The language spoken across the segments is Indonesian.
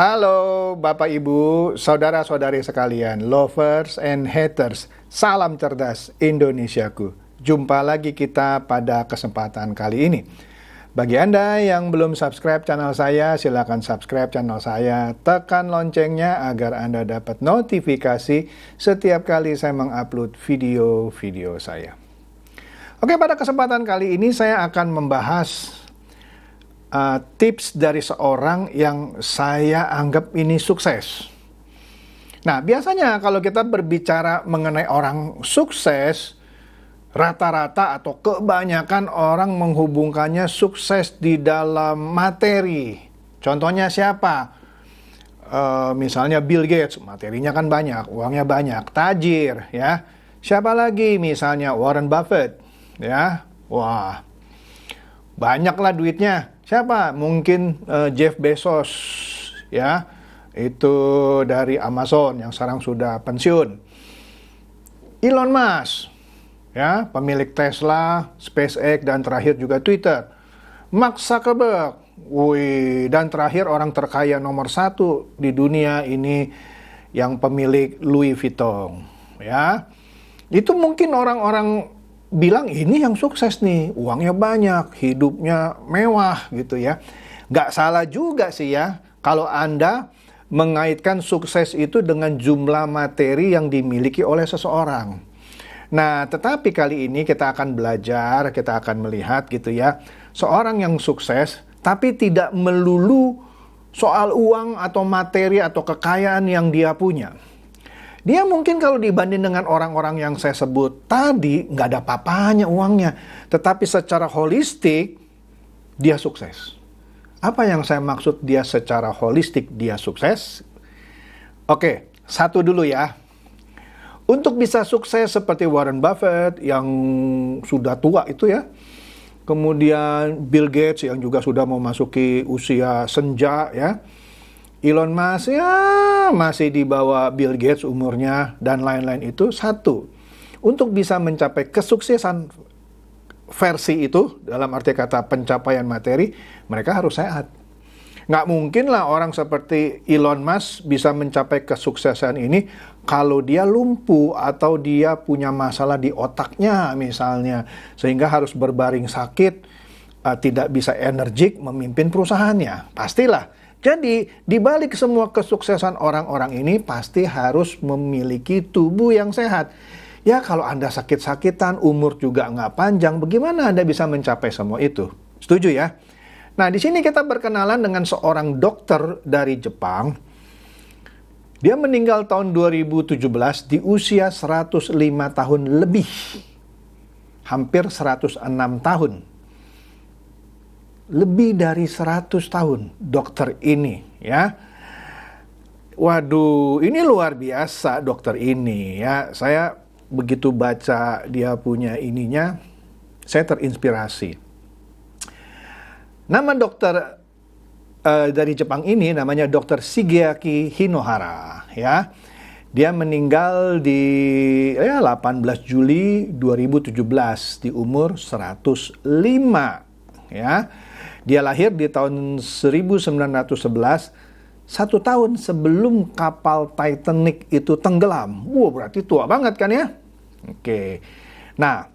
Halo Bapak Ibu, saudara-saudari sekalian, lovers and haters. Salam cerdas Indonesiaku. Jumpa lagi kita pada kesempatan kali ini. Bagi Anda yang belum subscribe channel saya, silakan subscribe channel saya. Tekan loncengnya agar Anda dapat notifikasi setiap kali saya mengupload video-video saya. Oke, pada kesempatan kali ini saya akan membahas uh, tips dari seorang yang saya anggap ini sukses. Nah, biasanya kalau kita berbicara mengenai orang sukses, rata-rata atau kebanyakan orang menghubungkannya sukses di dalam materi. Contohnya siapa? Uh, misalnya Bill Gates, materinya kan banyak, uangnya banyak, tajir, ya. Siapa lagi? Misalnya Warren Buffett, ya. Wah, banyaklah duitnya. Siapa? Mungkin uh, Jeff Bezos, ya, itu dari Amazon yang sekarang sudah pensiun. Elon Musk, ya, pemilik Tesla, SpaceX, dan terakhir juga Twitter. Mark Zuckerberg, wih, dan terakhir orang terkaya nomor satu di dunia ini yang pemilik Louis Vuitton, ya. Itu mungkin orang-orang bilang ini yang sukses nih, uangnya banyak, hidupnya mewah gitu ya. Gak salah juga sih ya kalau Anda mengaitkan sukses itu dengan jumlah materi yang dimiliki oleh seseorang. Nah, tetapi kali ini kita akan belajar, kita akan melihat gitu ya, seorang yang sukses tapi tidak melulu soal uang atau materi atau kekayaan yang dia punya. Dia mungkin kalau dibanding dengan orang-orang yang saya sebut tadi, nggak ada papanya uangnya. Tetapi secara holistik, dia sukses. Apa yang saya maksud dia secara holistik dia sukses? Oke, satu dulu ya. Untuk bisa sukses seperti Warren Buffett yang sudah tua itu ya, kemudian Bill Gates yang juga sudah memasuki usia senja ya, Elon Musk ya masih di bawah Bill Gates umurnya dan lain-lain itu satu. Untuk bisa mencapai kesuksesan versi itu dalam arti kata pencapaian materi, mereka harus sehat. Nggak mungkin lah orang seperti Elon Musk bisa mencapai kesuksesan ini kalau dia lumpuh atau dia punya masalah di otaknya misalnya. Sehingga harus berbaring sakit, eh, tidak bisa energik memimpin perusahaannya. Pastilah jadi, di balik semua kesuksesan orang-orang ini pasti harus memiliki tubuh yang sehat. Ya, kalau Anda sakit-sakitan, umur juga nggak panjang, bagaimana Anda bisa mencapai semua itu? Setuju ya? Nah, di sini kita berkenalan dengan seorang dokter dari Jepang. Dia meninggal tahun 2017 di usia 105 tahun lebih. Hampir 106 tahun lebih dari 100 tahun dokter ini ya. Waduh, ini luar biasa dokter ini ya. Saya begitu baca dia punya ininya, saya terinspirasi. Nama dokter uh, dari Jepang ini namanya dokter Shigeaki Hinohara ya. Dia meninggal di ya, 18 Juli 2017 di umur 105 ya. Dia lahir di tahun 1911 satu tahun sebelum kapal Titanic itu tenggelam. Wow, berarti tua banget kan ya? Oke. Nah,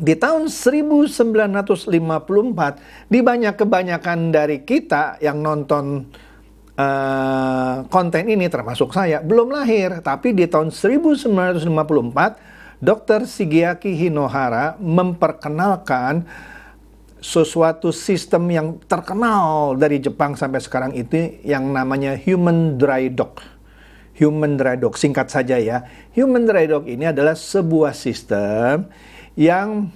di tahun 1954, di banyak kebanyakan dari kita yang nonton uh, konten ini, termasuk saya, belum lahir. Tapi di tahun 1954, Dr. Sigiaki Hinohara memperkenalkan sesuatu sistem yang terkenal dari Jepang sampai sekarang itu yang namanya human dry dock. Human dry dock, singkat saja ya. Human dry dock ini adalah sebuah sistem yang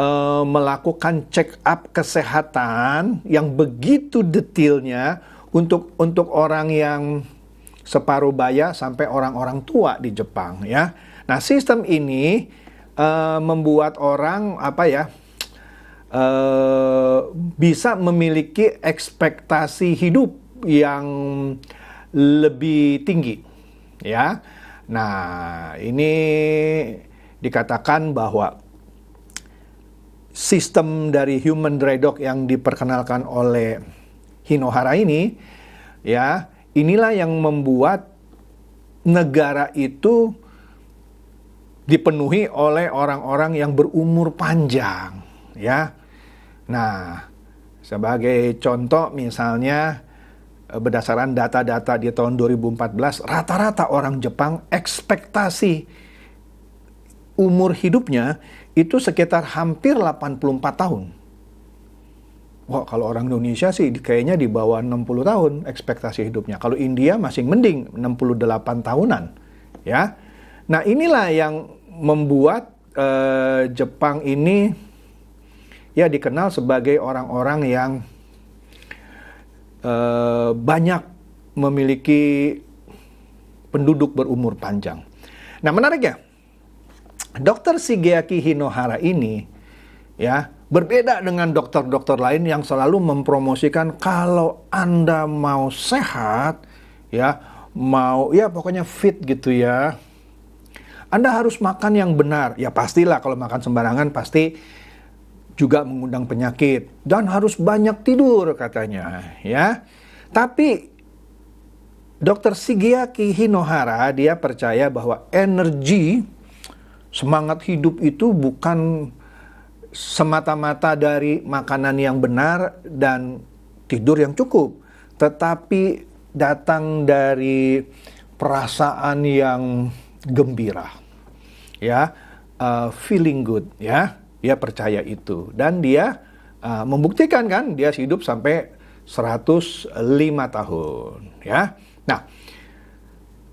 uh, melakukan check up kesehatan yang begitu detailnya untuk untuk orang yang separuh baya sampai orang-orang tua di Jepang ya. Nah, sistem ini uh, membuat orang apa ya? uh, bisa memiliki ekspektasi hidup yang lebih tinggi ya. Nah, ini dikatakan bahwa sistem dari human dreadlock yang diperkenalkan oleh Hinohara ini ya, inilah yang membuat negara itu dipenuhi oleh orang-orang yang berumur panjang ya. Nah, sebagai contoh misalnya eh, berdasarkan data-data di tahun 2014, rata-rata orang Jepang ekspektasi umur hidupnya itu sekitar hampir 84 tahun. Wah, kalau orang Indonesia sih kayaknya di bawah 60 tahun ekspektasi hidupnya. Kalau India masih mending 68 tahunan, ya. Nah, inilah yang membuat uh, Jepang ini ya dikenal sebagai orang-orang yang eh, banyak memiliki penduduk berumur panjang. Nah menariknya, dokter Sigeaki Hinohara ini ya berbeda dengan dokter-dokter lain yang selalu mempromosikan kalau Anda mau sehat ya, mau ya pokoknya fit gitu ya. Anda harus makan yang benar. Ya pastilah kalau makan sembarangan pasti juga mengundang penyakit dan harus banyak tidur katanya ya. Tapi Dr. Sigiaki Hinohara dia percaya bahwa energi semangat hidup itu bukan semata-mata dari makanan yang benar dan tidur yang cukup, tetapi datang dari perasaan yang gembira. Ya, uh, feeling good ya. Dia percaya itu dan dia uh, membuktikan kan dia hidup sampai 105 tahun ya. Nah,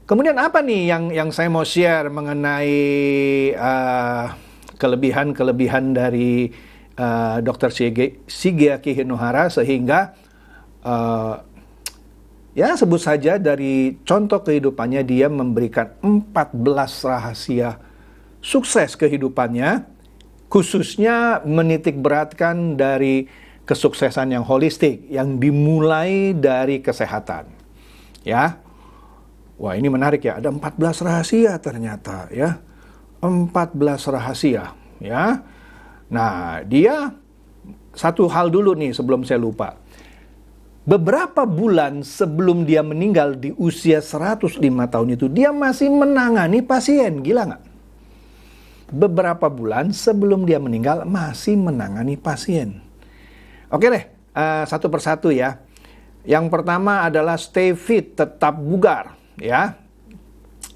kemudian apa nih yang yang saya mau share mengenai uh, kelebihan-kelebihan dari uh, ah, Dr. Shige, Shigeaki Hinohara sehingga uh, ya sebut saja dari contoh kehidupannya dia memberikan 14 rahasia sukses kehidupannya khususnya menitik beratkan dari kesuksesan yang holistik yang dimulai dari kesehatan. Ya. Wah, ini menarik ya. Ada 14 rahasia ternyata ya. 14 rahasia ya. Nah, dia satu hal dulu nih sebelum saya lupa. Beberapa bulan sebelum dia meninggal di usia 105 tahun itu, dia masih menangani pasien. Gila nggak? beberapa bulan sebelum dia meninggal masih menangani pasien. Oke deh, uh, satu persatu ya. Yang pertama adalah stay fit, tetap bugar ya.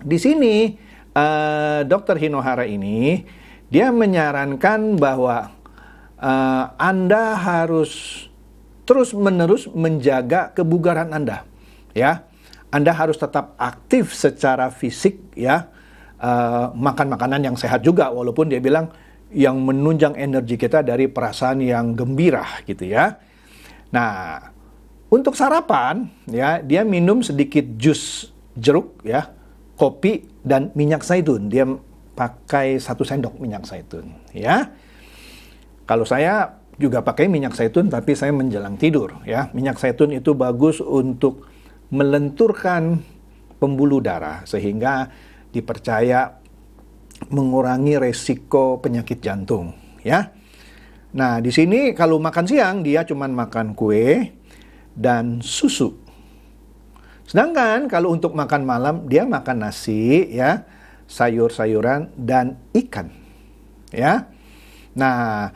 Di sini uh, eh, Dr. Hinohara ini dia menyarankan bahwa uh, Anda harus terus-menerus menjaga kebugaran Anda ya. Anda harus tetap aktif secara fisik ya Eh, makan makanan yang sehat juga walaupun dia bilang yang menunjang energi kita dari perasaan yang gembira gitu ya. Nah, untuk sarapan ya dia minum sedikit jus jeruk ya, kopi dan minyak zaitun. Dia pakai satu sendok minyak zaitun ya. Kalau saya juga pakai minyak zaitun tapi saya menjelang tidur ya. Minyak zaitun itu bagus untuk melenturkan pembuluh darah sehingga dipercaya mengurangi resiko penyakit jantung, ya. Nah, di sini kalau makan siang dia cuma makan kue dan susu. Sedangkan kalau untuk makan malam dia makan nasi, ya, sayur-sayuran dan ikan. Ya. Nah,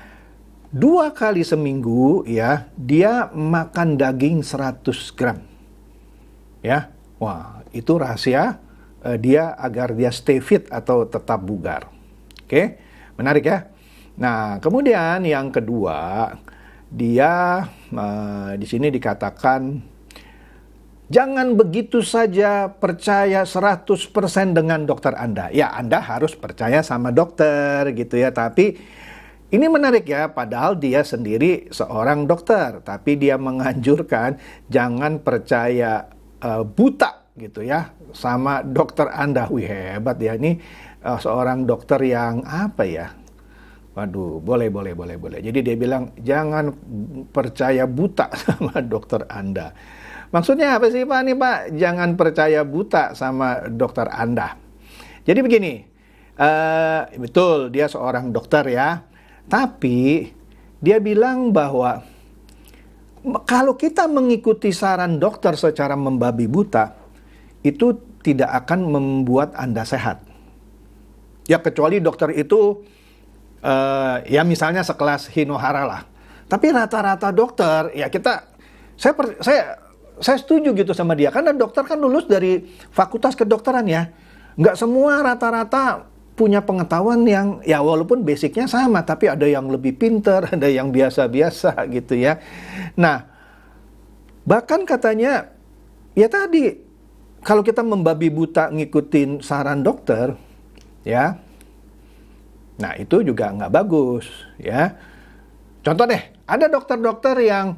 dua kali seminggu ya dia makan daging 100 gram. Ya. Wah, itu rahasia uh, dia agar dia stay fit atau tetap bugar. Oke, okay? menarik ya. Nah, kemudian yang kedua, dia uh, di sini dikatakan jangan begitu saja percaya 100% dengan dokter Anda. Ya, Anda harus percaya sama dokter gitu ya, tapi ini menarik ya, padahal dia sendiri seorang dokter, tapi dia menganjurkan jangan percaya uh, buta gitu ya sama dokter Anda wih hebat ya ini uh, seorang dokter yang apa ya Waduh, boleh, boleh, boleh, boleh. Jadi dia bilang, jangan percaya buta sama dokter Anda. Maksudnya apa sih Pak? Nih Pak, jangan percaya buta sama dokter Anda. Jadi begini, uh, betul dia seorang dokter ya. Tapi dia bilang bahwa kalau kita mengikuti saran dokter secara membabi buta, itu tidak akan membuat Anda sehat. Ya kecuali dokter itu uh, ya misalnya sekelas Hinohara lah. Tapi rata-rata dokter ya kita saya per, saya saya setuju gitu sama dia karena dokter kan lulus dari fakultas kedokteran ya. Nggak semua rata-rata punya pengetahuan yang ya walaupun basicnya sama tapi ada yang lebih pinter, ada yang biasa-biasa gitu ya. Nah, bahkan katanya ya tadi kalau kita membabi buta ngikutin saran dokter, ya, nah itu juga nggak bagus, ya. Contoh deh, ada dokter-dokter yang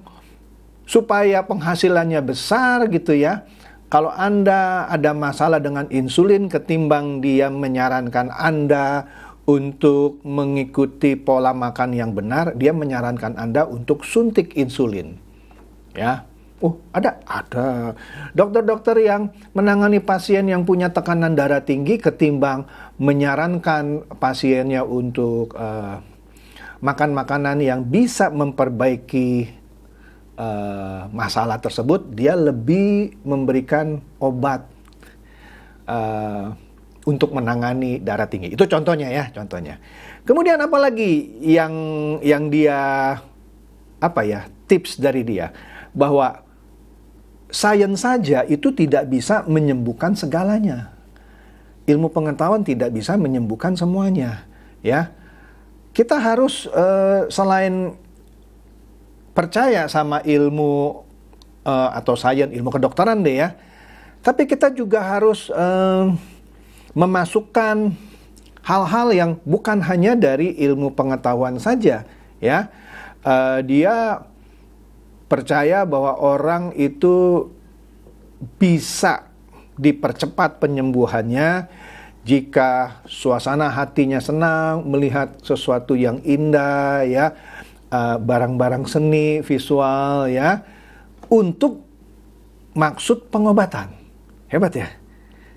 supaya penghasilannya besar gitu ya. Kalau Anda ada masalah dengan insulin ketimbang dia menyarankan Anda untuk mengikuti pola makan yang benar, dia menyarankan Anda untuk suntik insulin. Ya, Oh, ada? Ada. Dokter-dokter yang menangani pasien yang punya tekanan darah tinggi ketimbang menyarankan pasiennya untuk uh, makan makanan yang bisa memperbaiki uh, masalah tersebut, dia lebih memberikan obat uh, untuk menangani darah tinggi. Itu contohnya ya, contohnya. Kemudian apa lagi yang yang dia apa ya tips dari dia bahwa sains saja itu tidak bisa menyembuhkan segalanya. Ilmu pengetahuan tidak bisa menyembuhkan semuanya, ya. Kita harus uh, selain percaya sama ilmu uh, atau sains ilmu kedokteran deh ya. Tapi kita juga harus uh, memasukkan hal-hal yang bukan hanya dari ilmu pengetahuan saja, ya. Uh, dia percaya bahwa orang itu bisa dipercepat penyembuhannya jika suasana hatinya senang melihat sesuatu yang indah ya eh, barang-barang seni visual ya untuk maksud pengobatan hebat ya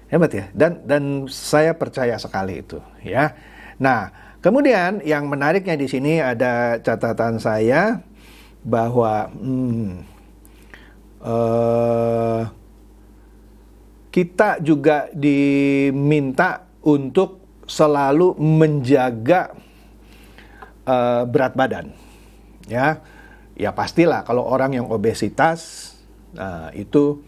hebat ya dan dan saya percaya sekali itu ya nah kemudian yang menariknya di sini ada catatan saya bahwa hmm, uh, kita juga diminta untuk selalu menjaga uh, berat badan, ya, ya pastilah kalau orang yang obesitas uh, itu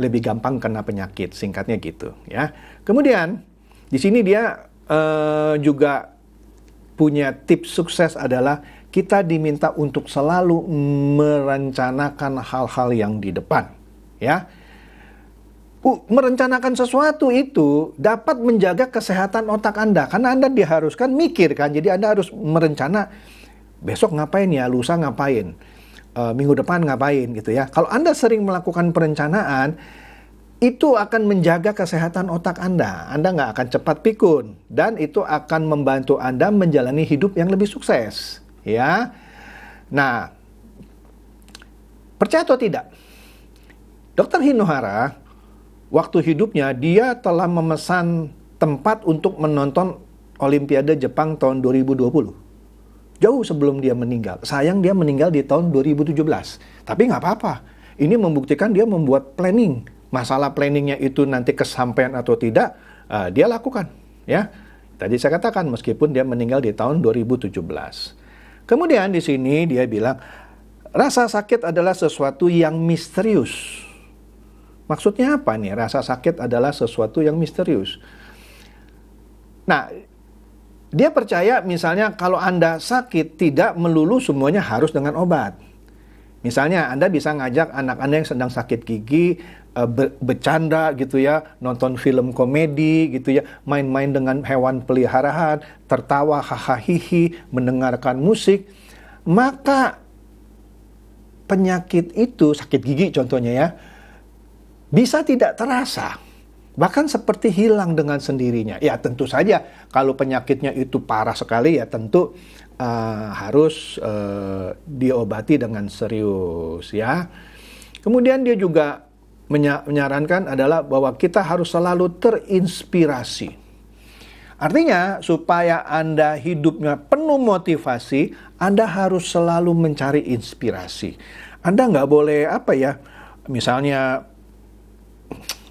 lebih gampang kena penyakit, singkatnya gitu, ya. Kemudian di sini dia uh, juga punya tips sukses adalah kita diminta untuk selalu merencanakan hal-hal yang di depan, ya. merencanakan sesuatu itu dapat menjaga kesehatan otak Anda karena Anda diharuskan mikir kan. Jadi Anda harus merencana besok ngapain ya, lusa ngapain, e, minggu depan ngapain gitu ya. Kalau Anda sering melakukan perencanaan, itu akan menjaga kesehatan otak Anda. Anda nggak akan cepat pikun, dan itu akan membantu Anda menjalani hidup yang lebih sukses ya. Nah, percaya atau tidak? Dokter Hinohara waktu hidupnya dia telah memesan tempat untuk menonton Olimpiade Jepang tahun 2020. Jauh sebelum dia meninggal. Sayang dia meninggal di tahun 2017. Tapi nggak apa-apa. Ini membuktikan dia membuat planning. Masalah planningnya itu nanti kesampaian atau tidak, uh, dia lakukan. Ya, Tadi saya katakan meskipun dia meninggal di tahun 2017. Kemudian di sini dia bilang rasa sakit adalah sesuatu yang misterius. Maksudnya apa nih? Rasa sakit adalah sesuatu yang misterius. Nah, dia percaya misalnya kalau Anda sakit tidak melulu semuanya harus dengan obat. Misalnya Anda bisa ngajak anak Anda yang sedang sakit gigi, Eh, bercanda gitu ya, nonton film komedi gitu ya, main-main dengan hewan peliharaan, tertawa hahaha, mendengarkan musik, maka penyakit itu sakit gigi contohnya ya bisa tidak terasa bahkan seperti hilang dengan sendirinya ya tentu saja kalau penyakitnya itu parah sekali ya tentu uh, harus uh, diobati dengan serius ya kemudian dia juga menyarankan adalah bahwa kita harus selalu terinspirasi. Artinya, supaya Anda hidupnya penuh motivasi, Anda harus selalu mencari inspirasi. Anda nggak boleh apa ya, misalnya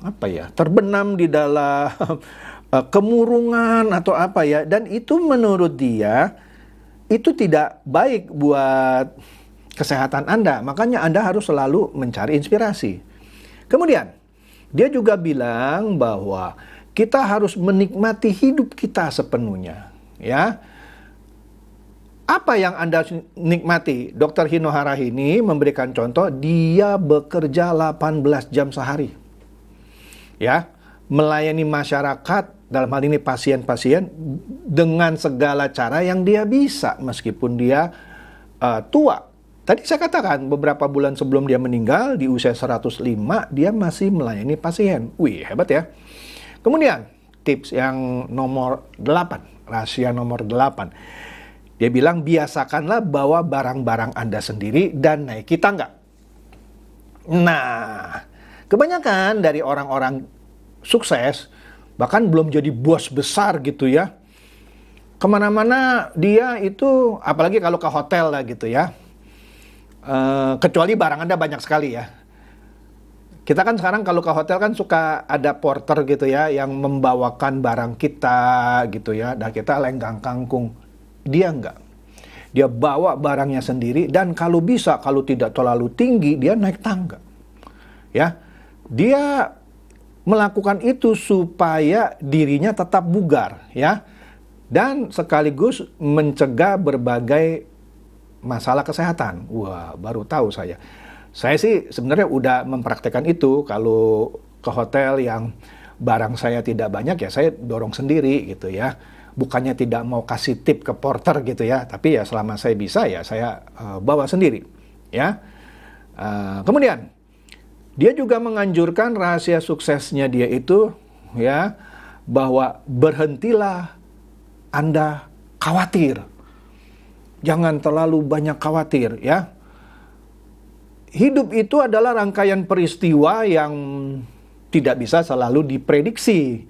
apa ya, terbenam di dalam eh, kemurungan atau apa ya, dan itu menurut dia itu tidak baik buat kesehatan Anda. Makanya Anda harus selalu mencari inspirasi. Kemudian, dia juga bilang bahwa kita harus menikmati hidup kita sepenuhnya, ya. Apa yang Anda nikmati? Dr. Hinohara ini memberikan contoh, dia bekerja 18 jam sehari. Ya, melayani masyarakat dalam hal ini pasien-pasien dengan segala cara yang dia bisa meskipun dia uh, tua Tadi saya katakan beberapa bulan sebelum dia meninggal di usia 105 dia masih melayani pasien. Wih, hebat ya. Kemudian tips yang nomor 8, rahasia nomor 8. Dia bilang biasakanlah bawa barang-barang Anda sendiri dan naik kita enggak. Nah, kebanyakan dari orang-orang sukses bahkan belum jadi bos besar gitu ya. Kemana-mana dia itu, apalagi kalau ke hotel lah gitu ya, Uh, kecuali barang Anda banyak sekali ya. Kita kan sekarang kalau ke hotel kan suka ada porter gitu ya yang membawakan barang kita gitu ya dan kita lenggang kangkung. Dia enggak. Dia bawa barangnya sendiri dan kalau bisa kalau tidak terlalu tinggi dia naik tangga. Ya. Dia melakukan itu supaya dirinya tetap bugar ya dan sekaligus mencegah berbagai masalah kesehatan. Wah, baru tahu saya. Saya sih sebenarnya udah mempraktekkan itu kalau ke hotel yang barang saya tidak banyak ya saya dorong sendiri gitu ya. Bukannya tidak mau kasih tip ke porter gitu ya, tapi ya selama saya bisa ya saya uh, bawa sendiri ya. Uh, kemudian dia juga menganjurkan rahasia suksesnya dia itu ya bahwa berhentilah Anda khawatir Jangan terlalu banyak khawatir ya. Hidup itu adalah rangkaian peristiwa yang tidak bisa selalu diprediksi.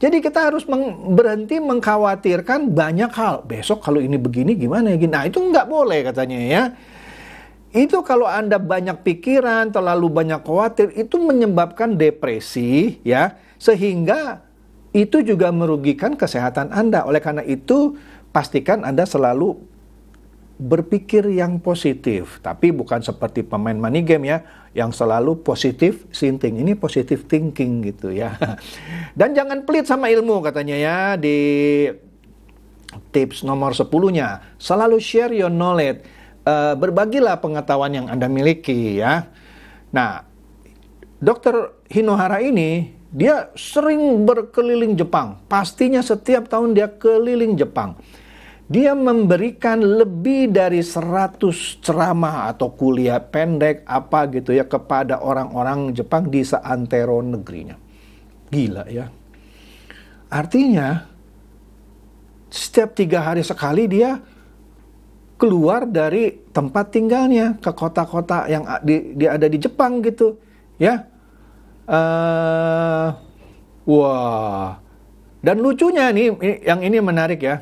Jadi kita harus meng, berhenti mengkhawatirkan banyak hal. Besok kalau ini begini gimana ya? Nah itu nggak boleh katanya ya. Itu kalau Anda banyak pikiran, terlalu banyak khawatir, itu menyebabkan depresi ya. Sehingga itu juga merugikan kesehatan Anda. Oleh karena itu pastikan Anda selalu berpikir yang positif, tapi bukan seperti pemain money game ya, yang selalu positif sinting. Ini positif thinking gitu ya. Dan jangan pelit sama ilmu katanya ya di tips nomor sepuluhnya Selalu share your knowledge. Uh, berbagilah pengetahuan yang Anda miliki ya. Nah, dokter Hinohara ini dia sering berkeliling Jepang. Pastinya setiap tahun dia keliling Jepang dia memberikan lebih dari 100 ceramah atau kuliah pendek apa gitu ya kepada orang-orang Jepang di seantero negerinya. Gila ya. Artinya setiap tiga hari sekali dia keluar dari tempat tinggalnya ke kota-kota yang di, dia ada di Jepang gitu ya. Uh, wah. Dan lucunya nih yang ini menarik ya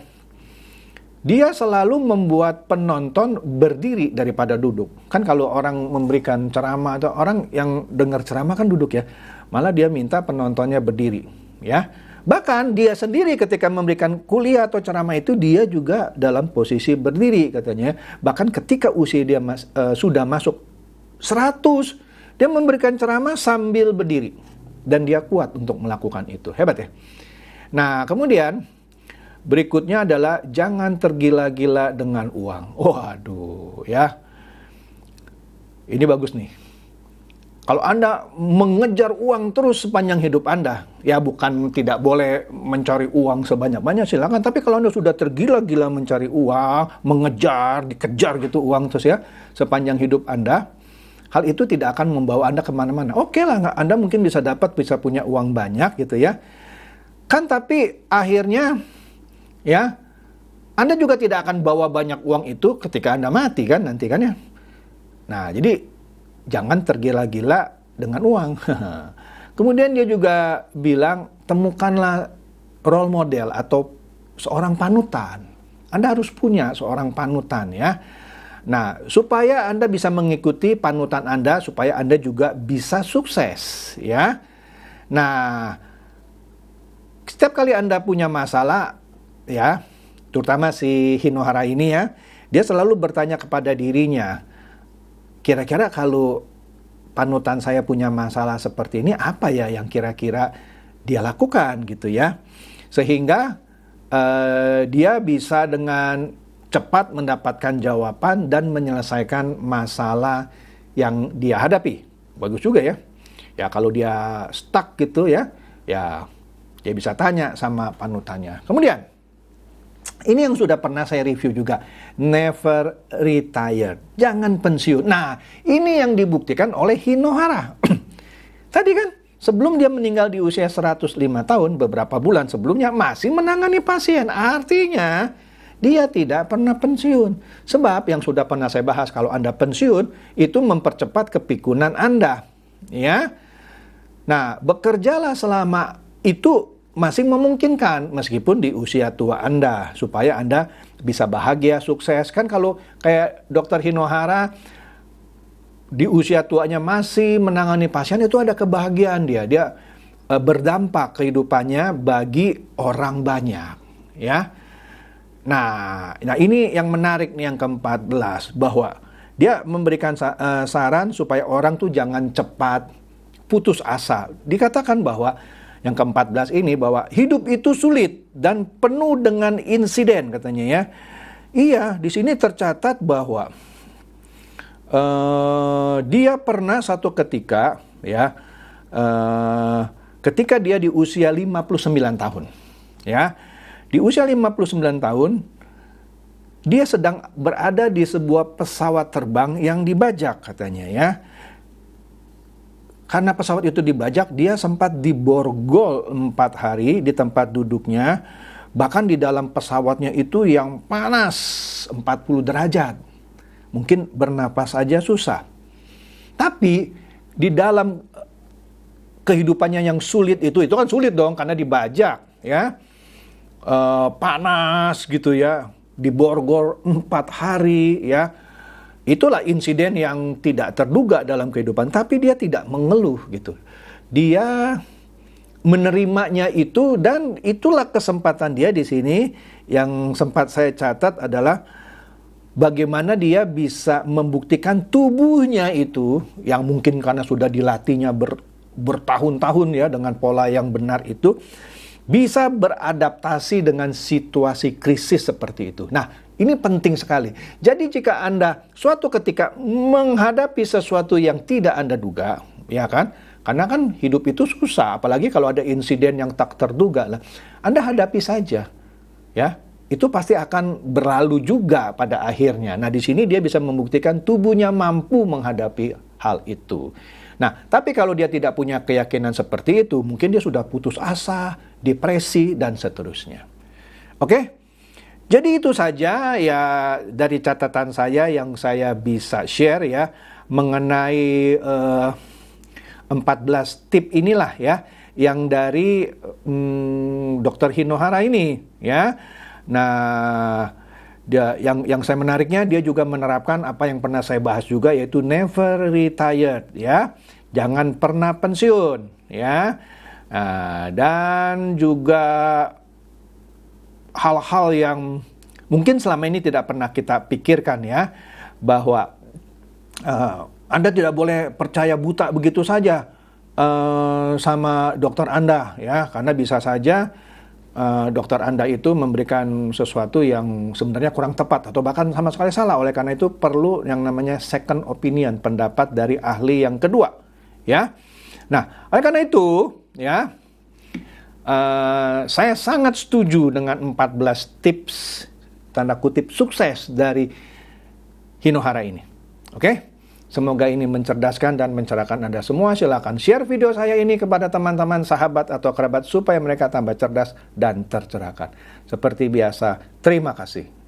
dia selalu membuat penonton berdiri daripada duduk. Kan kalau orang memberikan ceramah atau orang yang dengar ceramah kan duduk ya. Malah dia minta penontonnya berdiri, ya. Bahkan dia sendiri ketika memberikan kuliah atau ceramah itu dia juga dalam posisi berdiri katanya. Bahkan ketika usia dia mas, uh, sudah masuk 100, dia memberikan ceramah sambil berdiri dan dia kuat untuk melakukan itu. Hebat ya. Nah, kemudian Berikutnya adalah jangan tergila-gila dengan uang. Waduh, ya. Ini bagus nih. Kalau Anda mengejar uang terus sepanjang hidup Anda, ya bukan tidak boleh mencari uang sebanyak-banyak silakan, tapi kalau Anda sudah tergila-gila mencari uang, mengejar, dikejar gitu uang terus ya sepanjang hidup Anda, hal itu tidak akan membawa Anda kemana-mana. Oke okay lah, Anda mungkin bisa dapat, bisa punya uang banyak gitu ya. Kan tapi akhirnya ya Anda juga tidak akan bawa banyak uang itu ketika Anda mati kan nanti kan ya nah jadi jangan tergila-gila dengan uang kemudian dia juga bilang temukanlah role model atau seorang panutan Anda harus punya seorang panutan ya Nah, supaya Anda bisa mengikuti panutan Anda, supaya Anda juga bisa sukses, ya. Nah, setiap kali Anda punya masalah, ya, terutama si Hinohara ini ya, dia selalu bertanya kepada dirinya, kira-kira kalau panutan saya punya masalah seperti ini, apa ya yang kira-kira dia lakukan gitu ya. Sehingga eh, dia bisa dengan cepat mendapatkan jawaban dan menyelesaikan masalah yang dia hadapi. Bagus juga ya. Ya kalau dia stuck gitu ya, ya dia bisa tanya sama panutannya. Kemudian ini yang sudah pernah saya review juga. Never retire. Jangan pensiun. Nah, ini yang dibuktikan oleh Hinohara. Tadi kan, sebelum dia meninggal di usia 105 tahun, beberapa bulan sebelumnya masih menangani pasien. Artinya, dia tidak pernah pensiun. Sebab yang sudah pernah saya bahas, kalau Anda pensiun, itu mempercepat kepikunan Anda. Ya, Nah, bekerjalah selama itu masih memungkinkan meskipun di usia tua Anda supaya Anda bisa bahagia, sukses. Kan kalau kayak Dokter Hinohara di usia tuanya masih menangani pasien itu ada kebahagiaan dia. Dia e, berdampak kehidupannya bagi orang banyak, ya. Nah, nah ini yang menarik nih yang ke-14 bahwa dia memberikan eh, saran supaya orang tuh jangan cepat putus asa. Dikatakan bahwa yang ke-14 ini bahwa hidup itu sulit dan penuh dengan insiden katanya ya. Iya, di sini tercatat bahwa uh, dia pernah satu ketika ya uh, ketika dia di usia 59 tahun ya. Di usia 59 tahun dia sedang berada di sebuah pesawat terbang yang dibajak katanya ya karena pesawat itu dibajak, dia sempat diborgol empat hari di tempat duduknya. Bahkan di dalam pesawatnya itu yang panas 40 derajat. Mungkin bernapas aja susah. Tapi di dalam eh, kehidupannya yang sulit itu, itu kan sulit dong karena dibajak ya. E, panas gitu ya, diborgol empat hari ya Itulah insiden yang tidak terduga dalam kehidupan, tapi dia tidak mengeluh gitu. Dia menerimanya itu dan itulah kesempatan dia di sini yang sempat saya catat adalah bagaimana dia bisa membuktikan tubuhnya itu yang mungkin karena sudah dilatihnya ber, bertahun-tahun ya dengan pola yang benar itu bisa beradaptasi dengan situasi krisis seperti itu. Nah, ini penting sekali. Jadi jika Anda suatu ketika menghadapi sesuatu yang tidak Anda duga, ya kan? Karena kan hidup itu susah, apalagi kalau ada insiden yang tak terduga lah. Anda hadapi saja. Ya, itu pasti akan berlalu juga pada akhirnya. Nah, di sini dia bisa membuktikan tubuhnya mampu menghadapi hal itu. Nah, tapi kalau dia tidak punya keyakinan seperti itu, mungkin dia sudah putus asa, depresi, dan seterusnya. Oke. Okay? Jadi itu saja ya dari catatan saya yang saya bisa share ya mengenai uh, eh, 14 tip inilah ya yang dari hmm, Dr. Hinohara ini ya. Nah, dia yang yang saya menariknya dia juga menerapkan apa yang pernah saya bahas juga yaitu never retired ya jangan pernah pensiun ya nah, dan juga hal-hal yang mungkin selama ini tidak pernah kita pikirkan ya bahwa uh, Anda tidak boleh percaya buta begitu saja uh, sama dokter Anda ya karena bisa saja uh, dokter Anda itu memberikan sesuatu yang sebenarnya kurang tepat atau bahkan sama sekali salah oleh karena itu perlu yang namanya second opinion pendapat dari ahli yang kedua ya. Nah, oleh karena itu ya Uh, saya sangat setuju dengan 14 tips tanda kutip sukses dari Hinohara ini. Oke? Okay? Semoga ini mencerdaskan dan mencerahkan Anda semua. Silahkan share video saya ini kepada teman-teman, sahabat, atau kerabat supaya mereka tambah cerdas dan tercerahkan. Seperti biasa, terima kasih.